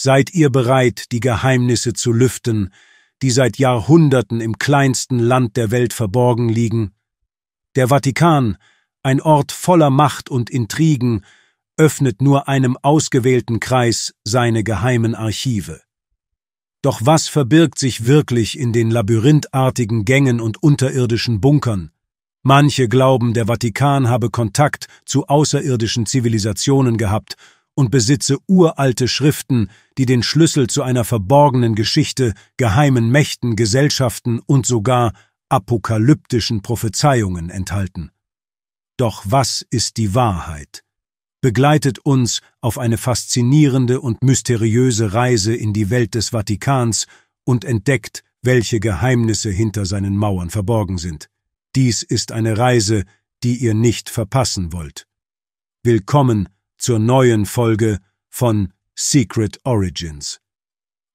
Seid ihr bereit, die Geheimnisse zu lüften, die seit Jahrhunderten im kleinsten Land der Welt verborgen liegen? Der Vatikan, ein Ort voller Macht und Intrigen, öffnet nur einem ausgewählten Kreis seine geheimen Archive. Doch was verbirgt sich wirklich in den labyrinthartigen Gängen und unterirdischen Bunkern? Manche glauben, der Vatikan habe Kontakt zu außerirdischen Zivilisationen gehabt und besitze uralte Schriften, die den Schlüssel zu einer verborgenen Geschichte, geheimen Mächten, Gesellschaften und sogar apokalyptischen Prophezeiungen enthalten. Doch was ist die Wahrheit? Begleitet uns auf eine faszinierende und mysteriöse Reise in die Welt des Vatikans und entdeckt, welche Geheimnisse hinter seinen Mauern verborgen sind. Dies ist eine Reise, die ihr nicht verpassen wollt. Willkommen zur neuen Folge von Secret Origins.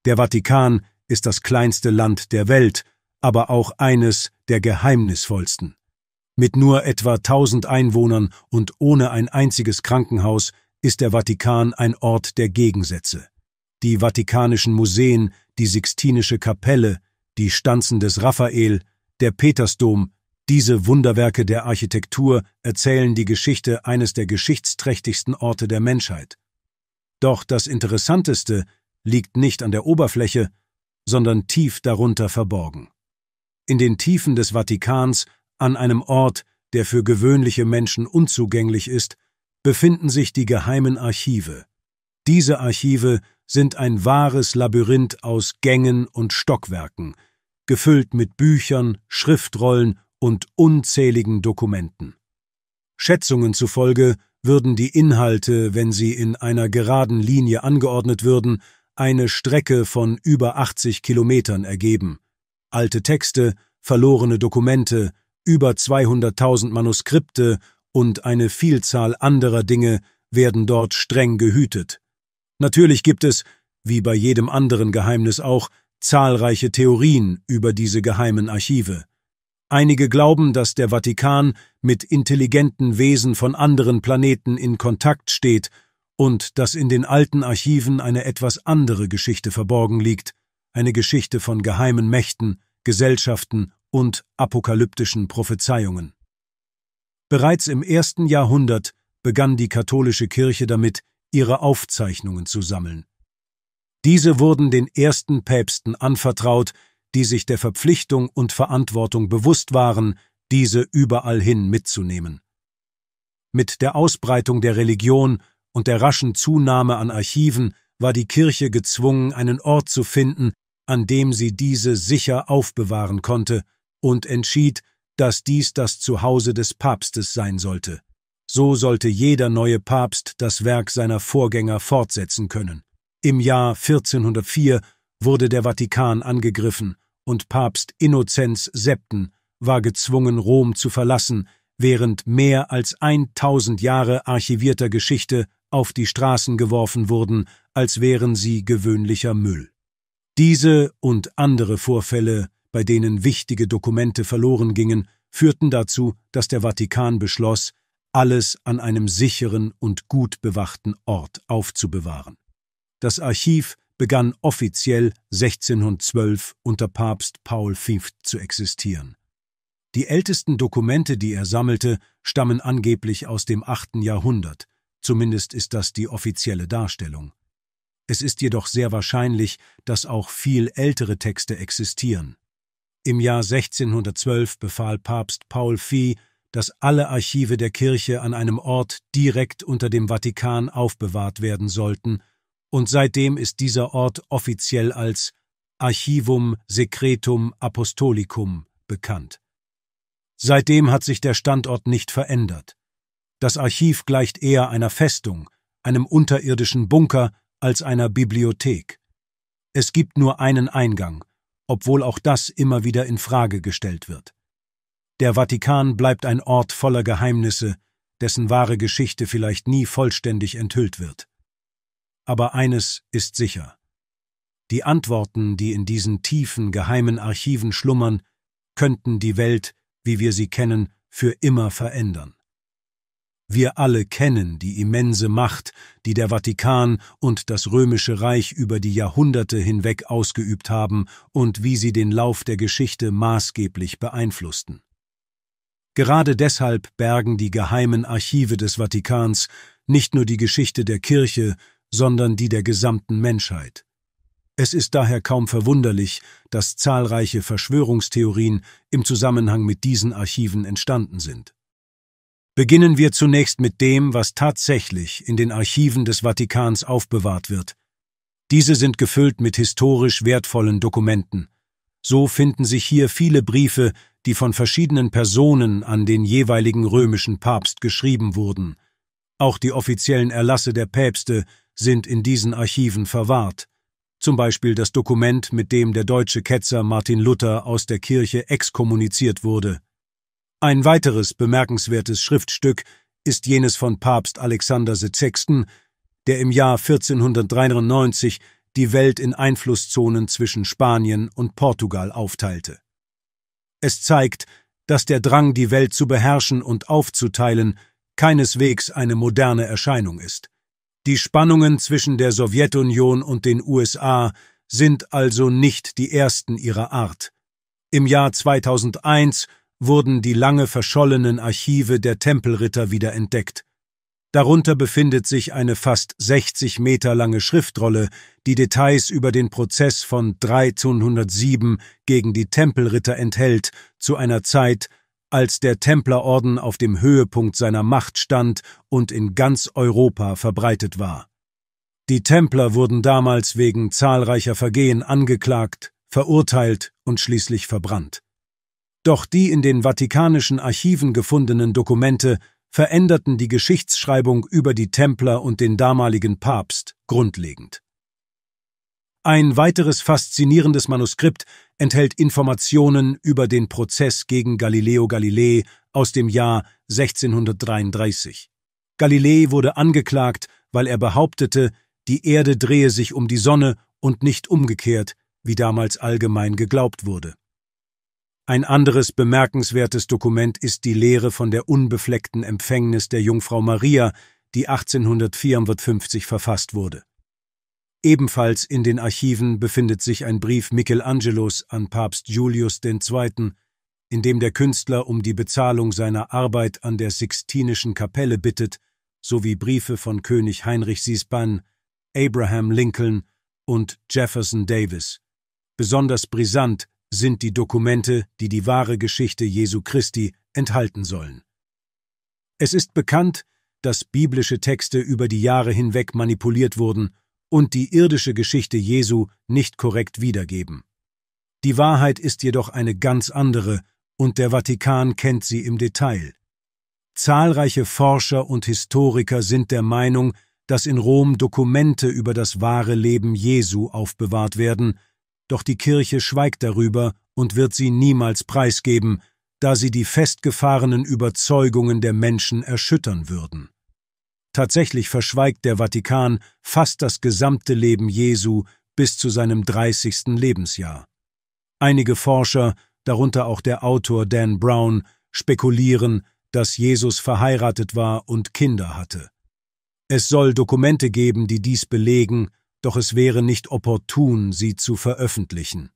Der Vatikan ist das kleinste Land der Welt, aber auch eines der geheimnisvollsten. Mit nur etwa 1000 Einwohnern und ohne ein einziges Krankenhaus ist der Vatikan ein Ort der Gegensätze. Die vatikanischen Museen, die Sixtinische Kapelle, die Stanzen des Raphael, der Petersdom, diese Wunderwerke der Architektur erzählen die Geschichte eines der geschichtsträchtigsten Orte der Menschheit. Doch das Interessanteste liegt nicht an der Oberfläche, sondern tief darunter verborgen. In den Tiefen des Vatikans, an einem Ort, der für gewöhnliche Menschen unzugänglich ist, befinden sich die geheimen Archive. Diese Archive sind ein wahres Labyrinth aus Gängen und Stockwerken, gefüllt mit Büchern, Schriftrollen und unzähligen Dokumenten. Schätzungen zufolge würden die Inhalte, wenn sie in einer geraden Linie angeordnet würden, eine Strecke von über 80 Kilometern ergeben. Alte Texte, verlorene Dokumente, über 200.000 Manuskripte und eine Vielzahl anderer Dinge werden dort streng gehütet. Natürlich gibt es, wie bei jedem anderen Geheimnis auch, zahlreiche Theorien über diese geheimen Archive. Einige glauben, dass der Vatikan mit intelligenten Wesen von anderen Planeten in Kontakt steht und dass in den alten Archiven eine etwas andere Geschichte verborgen liegt, eine Geschichte von geheimen Mächten, Gesellschaften und apokalyptischen Prophezeiungen. Bereits im ersten Jahrhundert begann die katholische Kirche damit, ihre Aufzeichnungen zu sammeln. Diese wurden den ersten Päpsten anvertraut, die sich der Verpflichtung und Verantwortung bewusst waren, diese überall hin mitzunehmen. Mit der Ausbreitung der Religion und der raschen Zunahme an Archiven war die Kirche gezwungen, einen Ort zu finden, an dem sie diese sicher aufbewahren konnte, und entschied, dass dies das Zuhause des Papstes sein sollte. So sollte jeder neue Papst das Werk seiner Vorgänger fortsetzen können. Im Jahr 1404 wurde der Vatikan angegriffen, und Papst Innozenz VII. war gezwungen, Rom zu verlassen, während mehr als 1000 Jahre archivierter Geschichte auf die Straßen geworfen wurden, als wären sie gewöhnlicher Müll. Diese und andere Vorfälle, bei denen wichtige Dokumente verloren gingen, führten dazu, dass der Vatikan beschloss, alles an einem sicheren und gut bewachten Ort aufzubewahren. Das Archiv begann offiziell 1612 unter Papst Paul V zu existieren. Die ältesten Dokumente, die er sammelte, stammen angeblich aus dem 8. Jahrhundert, zumindest ist das die offizielle Darstellung. Es ist jedoch sehr wahrscheinlich, dass auch viel ältere Texte existieren. Im Jahr 1612 befahl Papst Paul V., dass alle Archive der Kirche an einem Ort direkt unter dem Vatikan aufbewahrt werden sollten und seitdem ist dieser Ort offiziell als Archivum Secretum Apostolicum bekannt. Seitdem hat sich der Standort nicht verändert. Das Archiv gleicht eher einer Festung, einem unterirdischen Bunker, als einer Bibliothek. Es gibt nur einen Eingang, obwohl auch das immer wieder in Frage gestellt wird. Der Vatikan bleibt ein Ort voller Geheimnisse, dessen wahre Geschichte vielleicht nie vollständig enthüllt wird aber eines ist sicher. Die Antworten, die in diesen tiefen, geheimen Archiven schlummern, könnten die Welt, wie wir sie kennen, für immer verändern. Wir alle kennen die immense Macht, die der Vatikan und das Römische Reich über die Jahrhunderte hinweg ausgeübt haben und wie sie den Lauf der Geschichte maßgeblich beeinflussten. Gerade deshalb bergen die geheimen Archive des Vatikans nicht nur die Geschichte der Kirche, sondern die der gesamten Menschheit. Es ist daher kaum verwunderlich, dass zahlreiche Verschwörungstheorien im Zusammenhang mit diesen Archiven entstanden sind. Beginnen wir zunächst mit dem, was tatsächlich in den Archiven des Vatikans aufbewahrt wird. Diese sind gefüllt mit historisch wertvollen Dokumenten. So finden sich hier viele Briefe, die von verschiedenen Personen an den jeweiligen römischen Papst geschrieben wurden. Auch die offiziellen Erlasse der Päpste sind in diesen Archiven verwahrt, zum Beispiel das Dokument, mit dem der deutsche Ketzer Martin Luther aus der Kirche exkommuniziert wurde. Ein weiteres bemerkenswertes Schriftstück ist jenes von Papst Alexander VI., der im Jahr 1493 die Welt in Einflusszonen zwischen Spanien und Portugal aufteilte. Es zeigt, dass der Drang, die Welt zu beherrschen und aufzuteilen, keineswegs eine moderne Erscheinung ist. Die Spannungen zwischen der Sowjetunion und den USA sind also nicht die ersten ihrer Art. Im Jahr 2001 wurden die lange verschollenen Archive der Tempelritter wiederentdeckt. Darunter befindet sich eine fast 60 Meter lange Schriftrolle, die Details über den Prozess von 1307 gegen die Tempelritter enthält, zu einer Zeit, als der Templerorden auf dem Höhepunkt seiner Macht stand und in ganz Europa verbreitet war. Die Templer wurden damals wegen zahlreicher Vergehen angeklagt, verurteilt und schließlich verbrannt. Doch die in den vatikanischen Archiven gefundenen Dokumente veränderten die Geschichtsschreibung über die Templer und den damaligen Papst grundlegend. Ein weiteres faszinierendes Manuskript enthält Informationen über den Prozess gegen Galileo Galilei aus dem Jahr 1633. Galilei wurde angeklagt, weil er behauptete, die Erde drehe sich um die Sonne und nicht umgekehrt, wie damals allgemein geglaubt wurde. Ein anderes bemerkenswertes Dokument ist die Lehre von der unbefleckten Empfängnis der Jungfrau Maria, die 1854 verfasst wurde. Ebenfalls in den Archiven befindet sich ein Brief Michelangelos an Papst Julius II., in dem der Künstler um die Bezahlung seiner Arbeit an der Sixtinischen Kapelle bittet, sowie Briefe von König Heinrich Sisban, Abraham Lincoln und Jefferson Davis. Besonders brisant sind die Dokumente, die die wahre Geschichte Jesu Christi enthalten sollen. Es ist bekannt, dass biblische Texte über die Jahre hinweg manipuliert wurden und die irdische Geschichte Jesu nicht korrekt wiedergeben. Die Wahrheit ist jedoch eine ganz andere, und der Vatikan kennt sie im Detail. Zahlreiche Forscher und Historiker sind der Meinung, dass in Rom Dokumente über das wahre Leben Jesu aufbewahrt werden, doch die Kirche schweigt darüber und wird sie niemals preisgeben, da sie die festgefahrenen Überzeugungen der Menschen erschüttern würden. Tatsächlich verschweigt der Vatikan fast das gesamte Leben Jesu bis zu seinem 30. Lebensjahr. Einige Forscher, darunter auch der Autor Dan Brown, spekulieren, dass Jesus verheiratet war und Kinder hatte. Es soll Dokumente geben, die dies belegen, doch es wäre nicht opportun, sie zu veröffentlichen.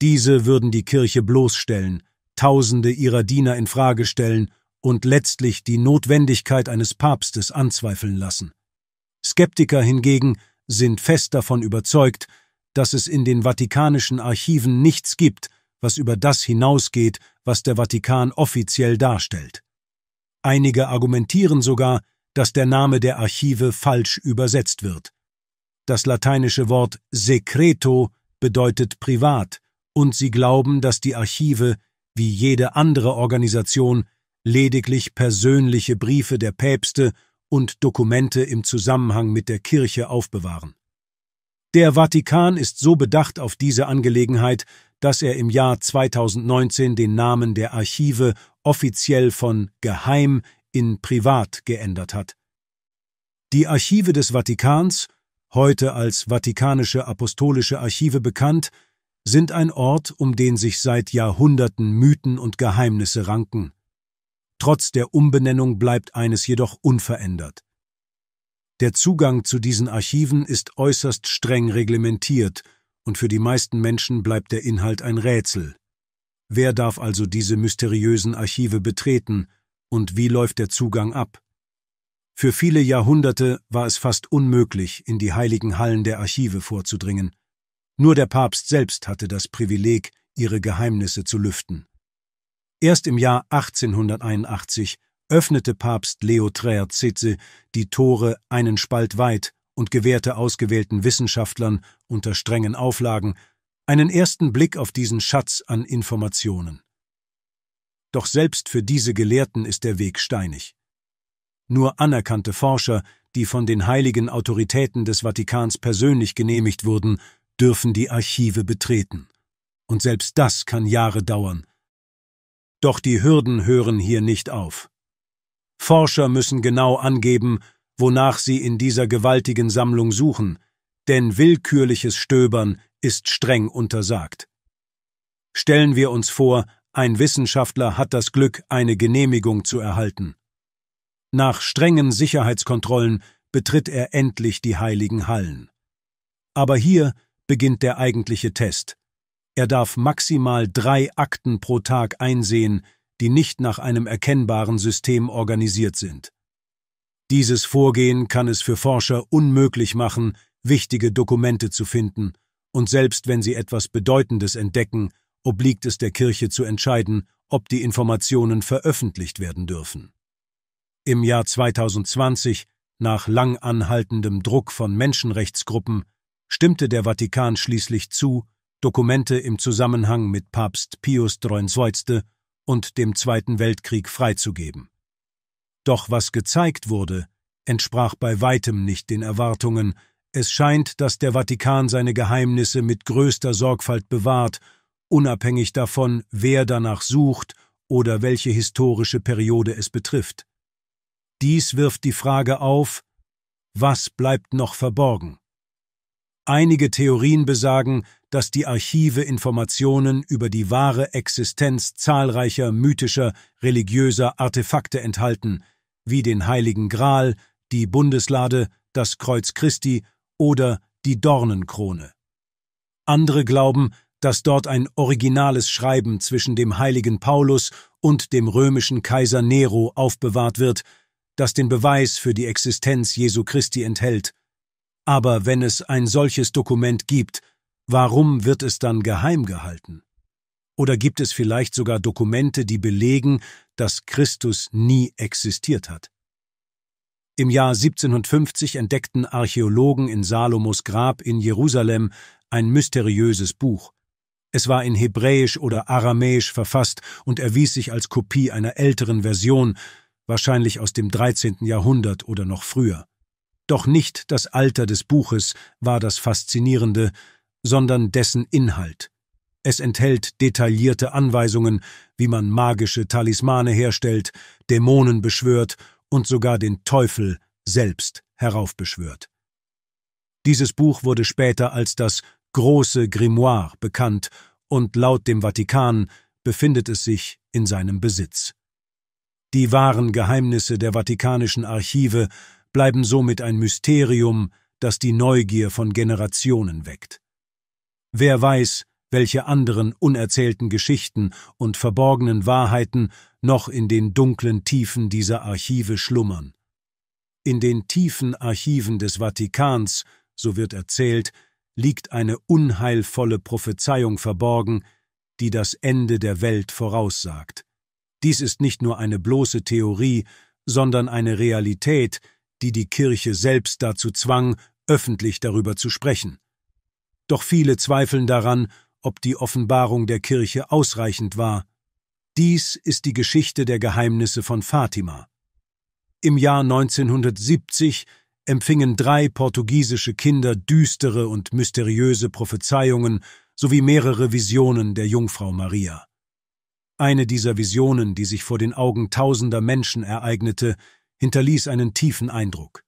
Diese würden die Kirche bloßstellen, Tausende ihrer Diener in Frage stellen und letztlich die Notwendigkeit eines Papstes anzweifeln lassen. Skeptiker hingegen sind fest davon überzeugt, dass es in den vatikanischen Archiven nichts gibt, was über das hinausgeht, was der Vatikan offiziell darstellt. Einige argumentieren sogar, dass der Name der Archive falsch übersetzt wird. Das lateinische Wort secreto bedeutet privat, und sie glauben, dass die Archive, wie jede andere Organisation, lediglich persönliche Briefe der Päpste und Dokumente im Zusammenhang mit der Kirche aufbewahren. Der Vatikan ist so bedacht auf diese Angelegenheit, dass er im Jahr 2019 den Namen der Archive offiziell von Geheim in Privat geändert hat. Die Archive des Vatikans, heute als Vatikanische Apostolische Archive bekannt, sind ein Ort, um den sich seit Jahrhunderten Mythen und Geheimnisse ranken. Trotz der Umbenennung bleibt eines jedoch unverändert. Der Zugang zu diesen Archiven ist äußerst streng reglementiert und für die meisten Menschen bleibt der Inhalt ein Rätsel. Wer darf also diese mysteriösen Archive betreten und wie läuft der Zugang ab? Für viele Jahrhunderte war es fast unmöglich, in die heiligen Hallen der Archive vorzudringen. Nur der Papst selbst hatte das Privileg, ihre Geheimnisse zu lüften. Erst im Jahr 1881 öffnete Papst Leo Träerzitze die Tore einen Spalt weit und gewährte ausgewählten Wissenschaftlern unter strengen Auflagen einen ersten Blick auf diesen Schatz an Informationen. Doch selbst für diese Gelehrten ist der Weg steinig. Nur anerkannte Forscher, die von den heiligen Autoritäten des Vatikans persönlich genehmigt wurden, dürfen die Archive betreten. Und selbst das kann Jahre dauern, doch die Hürden hören hier nicht auf. Forscher müssen genau angeben, wonach sie in dieser gewaltigen Sammlung suchen, denn willkürliches Stöbern ist streng untersagt. Stellen wir uns vor, ein Wissenschaftler hat das Glück, eine Genehmigung zu erhalten. Nach strengen Sicherheitskontrollen betritt er endlich die heiligen Hallen. Aber hier beginnt der eigentliche Test. Er darf maximal drei Akten pro Tag einsehen, die nicht nach einem erkennbaren System organisiert sind. Dieses Vorgehen kann es für Forscher unmöglich machen, wichtige Dokumente zu finden, und selbst wenn sie etwas Bedeutendes entdecken, obliegt es der Kirche zu entscheiden, ob die Informationen veröffentlicht werden dürfen. Im Jahr 2020, nach lang anhaltendem Druck von Menschenrechtsgruppen, stimmte der Vatikan schließlich zu, Dokumente im Zusammenhang mit Papst Pius XXIII. und dem Zweiten Weltkrieg freizugeben. Doch was gezeigt wurde, entsprach bei weitem nicht den Erwartungen, es scheint, dass der Vatikan seine Geheimnisse mit größter Sorgfalt bewahrt, unabhängig davon, wer danach sucht oder welche historische Periode es betrifft. Dies wirft die Frage auf, was bleibt noch verborgen? Einige Theorien besagen, dass die Archive Informationen über die wahre Existenz zahlreicher mythischer, religiöser Artefakte enthalten, wie den Heiligen Gral, die Bundeslade, das Kreuz Christi oder die Dornenkrone. Andere glauben, dass dort ein originales Schreiben zwischen dem heiligen Paulus und dem römischen Kaiser Nero aufbewahrt wird, das den Beweis für die Existenz Jesu Christi enthält. Aber wenn es ein solches Dokument gibt, Warum wird es dann geheim gehalten? Oder gibt es vielleicht sogar Dokumente, die belegen, dass Christus nie existiert hat? Im Jahr 1750 entdeckten Archäologen in Salomos Grab in Jerusalem ein mysteriöses Buch. Es war in Hebräisch oder Aramäisch verfasst und erwies sich als Kopie einer älteren Version, wahrscheinlich aus dem 13. Jahrhundert oder noch früher. Doch nicht das Alter des Buches war das Faszinierende, sondern dessen Inhalt. Es enthält detaillierte Anweisungen, wie man magische Talismane herstellt, Dämonen beschwört und sogar den Teufel selbst heraufbeschwört. Dieses Buch wurde später als das große Grimoire bekannt und laut dem Vatikan befindet es sich in seinem Besitz. Die wahren Geheimnisse der vatikanischen Archive bleiben somit ein Mysterium, das die Neugier von Generationen weckt. Wer weiß, welche anderen unerzählten Geschichten und verborgenen Wahrheiten noch in den dunklen Tiefen dieser Archive schlummern. In den tiefen Archiven des Vatikans, so wird erzählt, liegt eine unheilvolle Prophezeiung verborgen, die das Ende der Welt voraussagt. Dies ist nicht nur eine bloße Theorie, sondern eine Realität, die die Kirche selbst dazu zwang, öffentlich darüber zu sprechen. Doch viele zweifeln daran, ob die Offenbarung der Kirche ausreichend war. Dies ist die Geschichte der Geheimnisse von Fatima. Im Jahr 1970 empfingen drei portugiesische Kinder düstere und mysteriöse Prophezeiungen sowie mehrere Visionen der Jungfrau Maria. Eine dieser Visionen, die sich vor den Augen tausender Menschen ereignete, hinterließ einen tiefen Eindruck.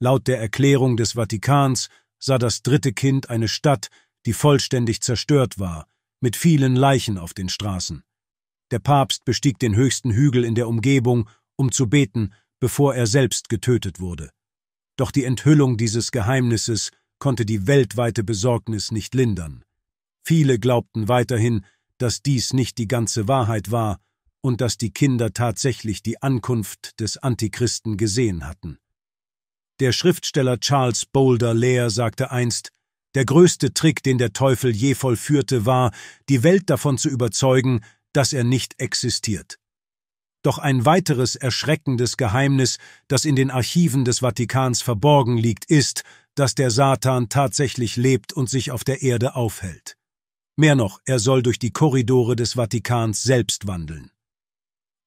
Laut der Erklärung des Vatikans sah das dritte Kind eine Stadt, die vollständig zerstört war, mit vielen Leichen auf den Straßen. Der Papst bestieg den höchsten Hügel in der Umgebung, um zu beten, bevor er selbst getötet wurde. Doch die Enthüllung dieses Geheimnisses konnte die weltweite Besorgnis nicht lindern. Viele glaubten weiterhin, dass dies nicht die ganze Wahrheit war und dass die Kinder tatsächlich die Ankunft des Antichristen gesehen hatten. Der Schriftsteller Charles Boulder Lair sagte einst, der größte Trick, den der Teufel je vollführte, war, die Welt davon zu überzeugen, dass er nicht existiert. Doch ein weiteres erschreckendes Geheimnis, das in den Archiven des Vatikans verborgen liegt, ist, dass der Satan tatsächlich lebt und sich auf der Erde aufhält. Mehr noch, er soll durch die Korridore des Vatikans selbst wandeln.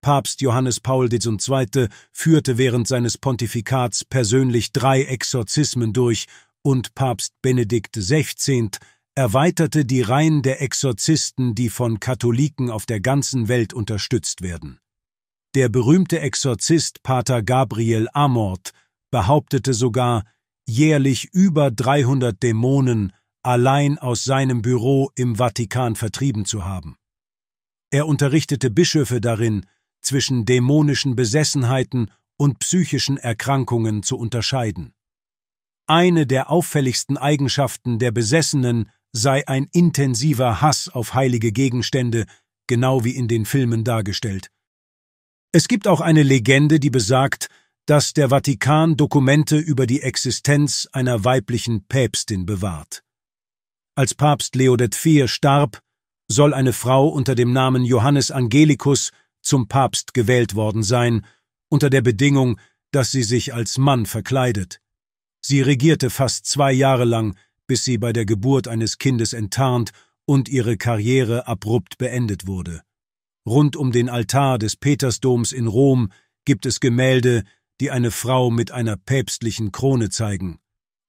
Papst Johannes Paul II. führte während seines Pontifikats persönlich drei Exorzismen durch und Papst Benedikt XVI. erweiterte die Reihen der Exorzisten, die von Katholiken auf der ganzen Welt unterstützt werden. Der berühmte Exorzist Pater Gabriel Amort behauptete sogar, jährlich über 300 Dämonen allein aus seinem Büro im Vatikan vertrieben zu haben. Er unterrichtete Bischöfe darin, zwischen dämonischen Besessenheiten und psychischen Erkrankungen zu unterscheiden. Eine der auffälligsten Eigenschaften der Besessenen sei ein intensiver Hass auf heilige Gegenstände, genau wie in den Filmen dargestellt. Es gibt auch eine Legende, die besagt, dass der Vatikan Dokumente über die Existenz einer weiblichen Päpstin bewahrt. Als Papst Leodet IV starb, soll eine Frau unter dem Namen Johannes Angelicus zum Papst gewählt worden sein, unter der Bedingung, dass sie sich als Mann verkleidet. Sie regierte fast zwei Jahre lang, bis sie bei der Geburt eines Kindes enttarnt und ihre Karriere abrupt beendet wurde. Rund um den Altar des Petersdoms in Rom gibt es Gemälde, die eine Frau mit einer päpstlichen Krone zeigen.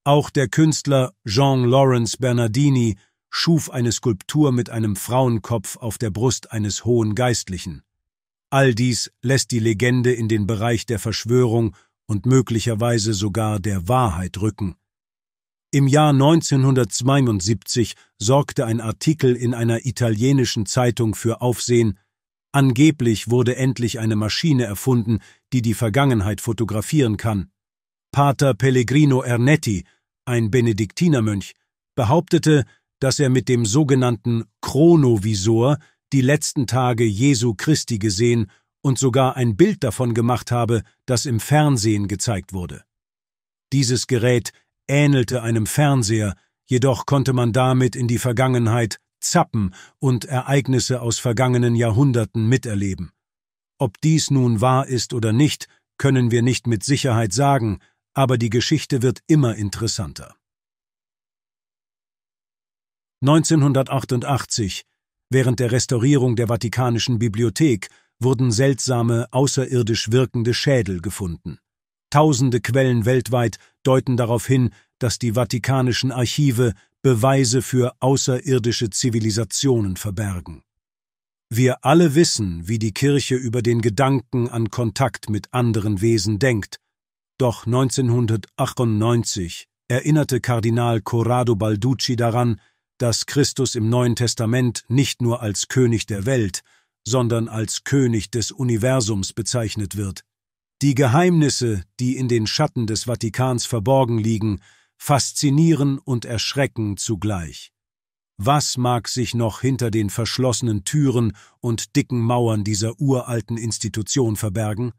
Auch der Künstler Jean Lawrence Bernardini schuf eine Skulptur mit einem Frauenkopf auf der Brust eines hohen Geistlichen. All dies lässt die Legende in den Bereich der Verschwörung und möglicherweise sogar der Wahrheit rücken. Im Jahr 1972 sorgte ein Artikel in einer italienischen Zeitung für Aufsehen, angeblich wurde endlich eine Maschine erfunden, die die Vergangenheit fotografieren kann. Pater Pellegrino Ernetti, ein Benediktinermönch, behauptete, dass er mit dem sogenannten Chronovisor die letzten Tage Jesu Christi gesehen und sogar ein Bild davon gemacht habe, das im Fernsehen gezeigt wurde. Dieses Gerät ähnelte einem Fernseher, jedoch konnte man damit in die Vergangenheit zappen und Ereignisse aus vergangenen Jahrhunderten miterleben. Ob dies nun wahr ist oder nicht, können wir nicht mit Sicherheit sagen, aber die Geschichte wird immer interessanter. 1988 Während der Restaurierung der Vatikanischen Bibliothek wurden seltsame, außerirdisch wirkende Schädel gefunden. Tausende Quellen weltweit deuten darauf hin, dass die Vatikanischen Archive Beweise für außerirdische Zivilisationen verbergen. Wir alle wissen, wie die Kirche über den Gedanken an Kontakt mit anderen Wesen denkt, doch 1998 erinnerte Kardinal Corrado Balducci daran, dass Christus im Neuen Testament nicht nur als König der Welt, sondern als König des Universums bezeichnet wird. Die Geheimnisse, die in den Schatten des Vatikans verborgen liegen, faszinieren und erschrecken zugleich. Was mag sich noch hinter den verschlossenen Türen und dicken Mauern dieser uralten Institution verbergen?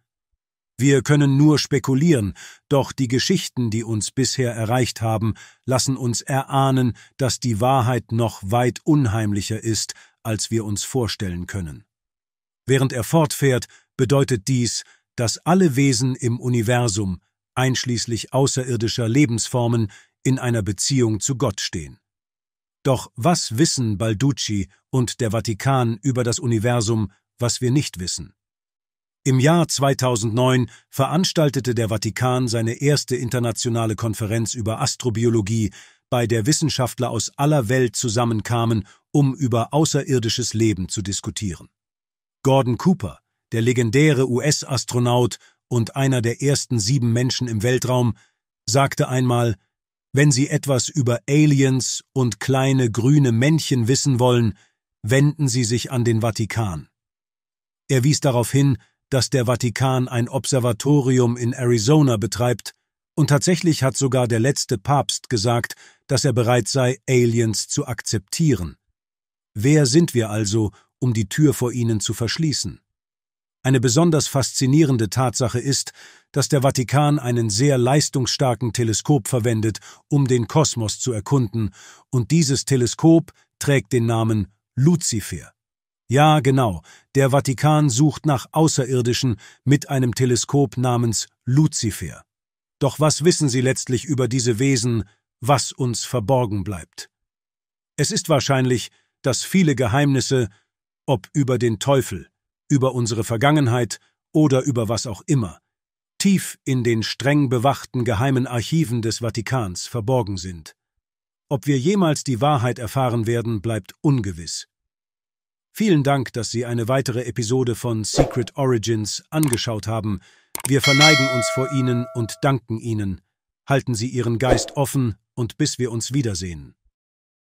Wir können nur spekulieren, doch die Geschichten, die uns bisher erreicht haben, lassen uns erahnen, dass die Wahrheit noch weit unheimlicher ist, als wir uns vorstellen können. Während er fortfährt, bedeutet dies, dass alle Wesen im Universum, einschließlich außerirdischer Lebensformen, in einer Beziehung zu Gott stehen. Doch was wissen Balducci und der Vatikan über das Universum, was wir nicht wissen? Im Jahr 2009 veranstaltete der Vatikan seine erste internationale Konferenz über Astrobiologie, bei der Wissenschaftler aus aller Welt zusammenkamen, um über außerirdisches Leben zu diskutieren. Gordon Cooper, der legendäre US-Astronaut und einer der ersten sieben Menschen im Weltraum, sagte einmal, wenn Sie etwas über Aliens und kleine grüne Männchen wissen wollen, wenden Sie sich an den Vatikan. Er wies darauf hin, dass der Vatikan ein Observatorium in Arizona betreibt, und tatsächlich hat sogar der letzte Papst gesagt, dass er bereit sei, Aliens zu akzeptieren. Wer sind wir also, um die Tür vor ihnen zu verschließen? Eine besonders faszinierende Tatsache ist, dass der Vatikan einen sehr leistungsstarken Teleskop verwendet, um den Kosmos zu erkunden, und dieses Teleskop trägt den Namen Luzifer. Ja, genau, der Vatikan sucht nach Außerirdischen mit einem Teleskop namens Luzifer. Doch was wissen sie letztlich über diese Wesen, was uns verborgen bleibt? Es ist wahrscheinlich, dass viele Geheimnisse, ob über den Teufel, über unsere Vergangenheit oder über was auch immer, tief in den streng bewachten geheimen Archiven des Vatikans verborgen sind. Ob wir jemals die Wahrheit erfahren werden, bleibt ungewiss. Vielen Dank, dass Sie eine weitere Episode von Secret Origins angeschaut haben. Wir verneigen uns vor Ihnen und danken Ihnen. Halten Sie Ihren Geist offen und bis wir uns wiedersehen.